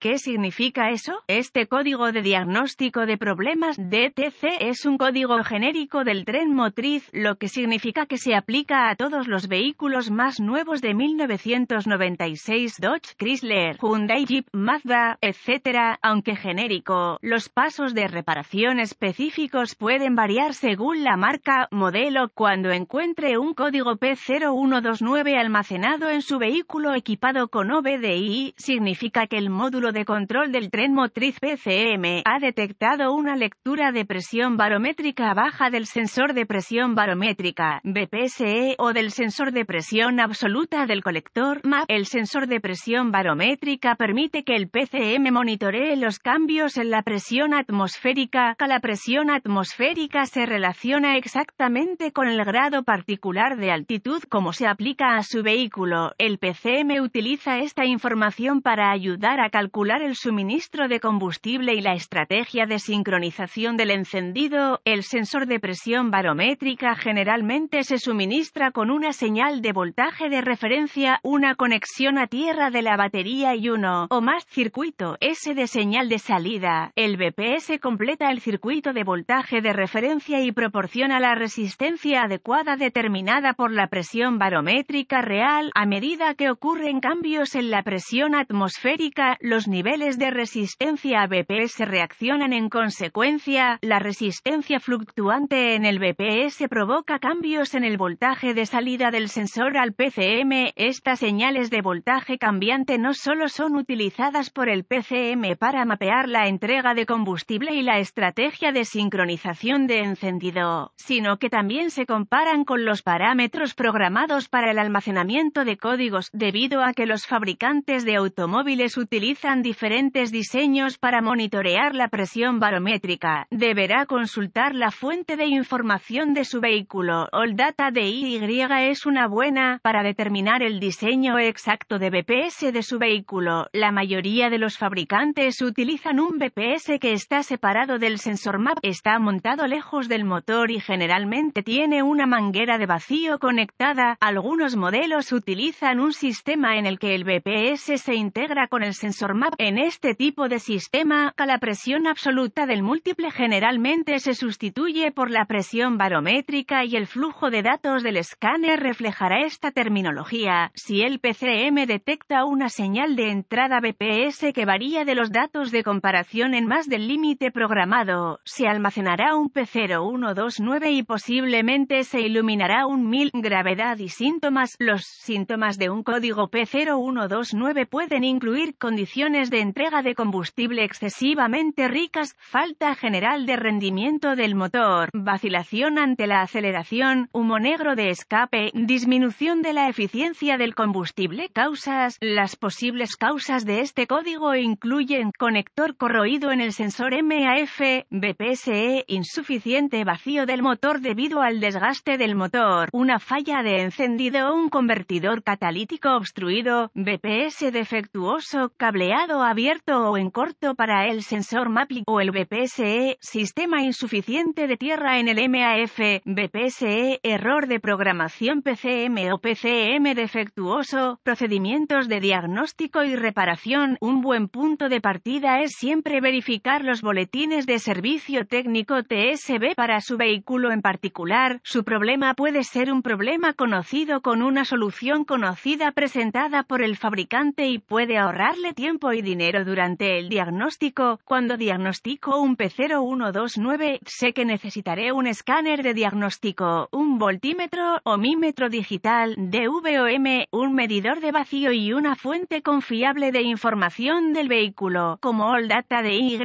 ¿Qué significa eso? Este código de diagnóstico de problemas DTC es un código genérico del tren motriz, lo que significa que se aplica a todos los vehículos más nuevos de 1996 Dodge, Chrysler, Hyundai, Jeep, Mazda, etc. Aunque genérico, los pasos de reparación específicos pueden variar según la marca, modelo, cuando encuentre un código P0129 almacenado en su vehículo equipado con OBDI, significa que el módulo de Control del Tren Motriz PCM ha detectado una lectura de presión barométrica baja del sensor de presión barométrica, BPSE, o del sensor de presión absoluta del colector, MAP. El sensor de presión barométrica permite que el PCM monitoree los cambios en la presión atmosférica. La presión atmosférica se relaciona exactamente con el grado particular de altitud como se aplica a su vehículo. El PCM utiliza esta información para ayudar a calcular el suministro de combustible y la estrategia de sincronización del encendido, el sensor de presión barométrica generalmente se suministra con una señal de voltaje de referencia, una conexión a tierra de la batería y uno o más circuito S de señal de salida. El BPS completa el circuito de voltaje de referencia y proporciona la resistencia adecuada determinada por la presión barométrica real a medida que ocurren cambios en la presión atmosférica, los niveles de resistencia a BPS reaccionan en consecuencia, la resistencia fluctuante en el BPS provoca cambios en el voltaje de salida del sensor al PCM, estas señales de voltaje cambiante no solo son utilizadas por el PCM para mapear la entrega de combustible y la estrategia de sincronización de encendido, sino que también se comparan con los parámetros programados para el almacenamiento de códigos, debido a que los fabricantes de automóviles utilizan diferentes diseños para monitorear la presión barométrica. Deberá consultar la fuente de información de su vehículo. Oldata data de Y es una buena para determinar el diseño exacto de BPS de su vehículo. La mayoría de los fabricantes utilizan un BPS que está separado del sensor map, está montado lejos del motor y generalmente tiene una manguera de vacío conectada. Algunos modelos utilizan un sistema en el que el BPS se integra con el sensor map en este tipo de sistema, la presión absoluta del múltiple generalmente se sustituye por la presión barométrica y el flujo de datos del escáner reflejará esta terminología. Si el PCM detecta una señal de entrada BPS que varía de los datos de comparación en más del límite programado, se almacenará un P0129 y posiblemente se iluminará un 1000. Gravedad y síntomas. Los síntomas de un código P0129 pueden incluir condiciones de entrega de combustible excesivamente ricas, falta general de rendimiento del motor, vacilación ante la aceleración, humo negro de escape, disminución de la eficiencia del combustible. Causas. Las posibles causas de este código incluyen conector corroído en el sensor MAF, BPSE, insuficiente vacío del motor debido al desgaste del motor, una falla de encendido, o un convertidor catalítico obstruido, BPS defectuoso, cableado abierto o en corto para el sensor MAPI o el BPSE, sistema insuficiente de tierra en el MAF, BPSE, error de programación PCM o PCM defectuoso, procedimientos de diagnóstico y reparación. Un buen punto de partida es siempre verificar los boletines de servicio técnico TSB para su vehículo en particular. Su problema puede ser un problema conocido con una solución conocida presentada por el fabricante y puede ahorrarle tiempo y dinero durante el diagnóstico. Cuando diagnostico un P0129, sé que necesitaré un escáner de diagnóstico, un voltímetro, o omímetro digital, DVOM, un medidor de vacío y una fuente confiable de información del vehículo, como All Data de Y.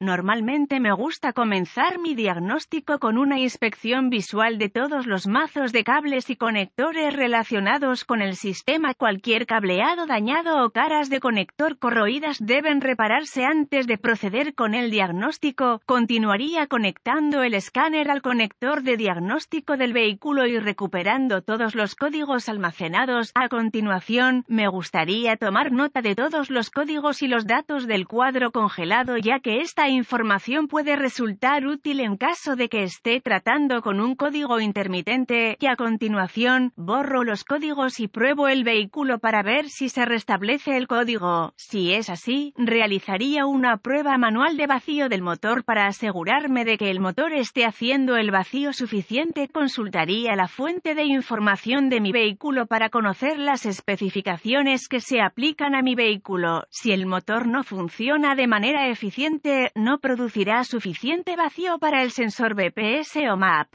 Normalmente me gusta comenzar mi diagnóstico con una inspección visual de todos los mazos de cables y conectores relacionados con el sistema, cualquier cableado dañado o caras de conector ruidas deben repararse antes de proceder con el diagnóstico, continuaría conectando el escáner al conector de diagnóstico del vehículo y recuperando todos los códigos almacenados. A continuación, me gustaría tomar nota de todos los códigos y los datos del cuadro congelado ya que esta información puede resultar útil en caso de que esté tratando con un código intermitente y a continuación, borro los códigos y pruebo el vehículo para ver si se restablece el código. Si si es así, realizaría una prueba manual de vacío del motor para asegurarme de que el motor esté haciendo el vacío suficiente. Consultaría la fuente de información de mi vehículo para conocer las especificaciones que se aplican a mi vehículo. Si el motor no funciona de manera eficiente, no producirá suficiente vacío para el sensor BPS o MAP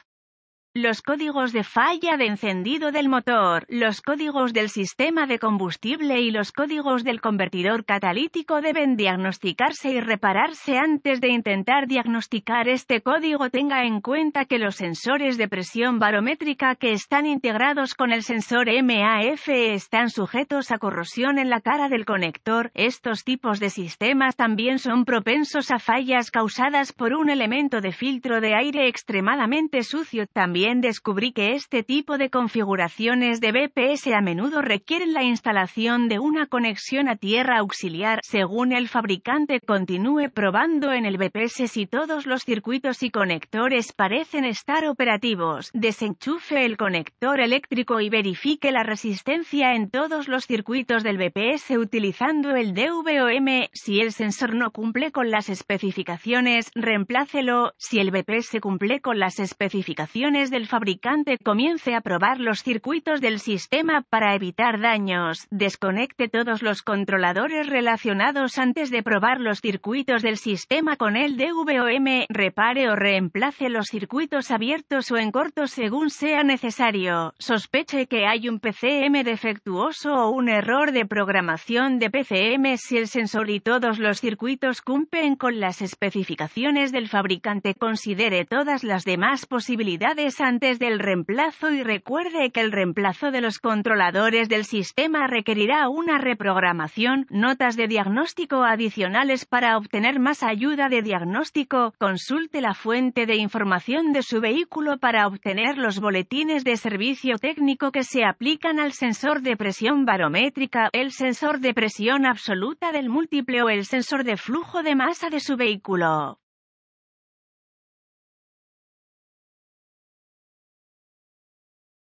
los códigos de falla de encendido del motor, los códigos del sistema de combustible y los códigos del convertidor catalítico deben diagnosticarse y repararse antes de intentar diagnosticar este código. Tenga en cuenta que los sensores de presión barométrica que están integrados con el sensor MAF están sujetos a corrosión en la cara del conector. Estos tipos de sistemas también son propensos a fallas causadas por un elemento de filtro de aire extremadamente sucio. También también descubrí que este tipo de configuraciones de BPS a menudo requieren la instalación de una conexión a tierra auxiliar según el fabricante continúe probando en el BPS si todos los circuitos y conectores parecen estar operativos. Desenchufe el conector eléctrico y verifique la resistencia en todos los circuitos del BPS utilizando el DVOM. Si el sensor no cumple con las especificaciones, reemplácelo. Si el BPS cumple con las especificaciones de el fabricante comience a probar los circuitos del sistema para evitar daños, desconecte todos los controladores relacionados antes de probar los circuitos del sistema con el DVOM, repare o reemplace los circuitos abiertos o en corto según sea necesario, sospeche que hay un PCM defectuoso o un error de programación de PCM si el sensor y todos los circuitos cumplen con las especificaciones del fabricante, considere todas las demás posibilidades antes del reemplazo y recuerde que el reemplazo de los controladores del sistema requerirá una reprogramación, notas de diagnóstico adicionales para obtener más ayuda de diagnóstico, consulte la fuente de información de su vehículo para obtener los boletines de servicio técnico que se aplican al sensor de presión barométrica, el sensor de presión absoluta del múltiple o el sensor de flujo de masa de su vehículo.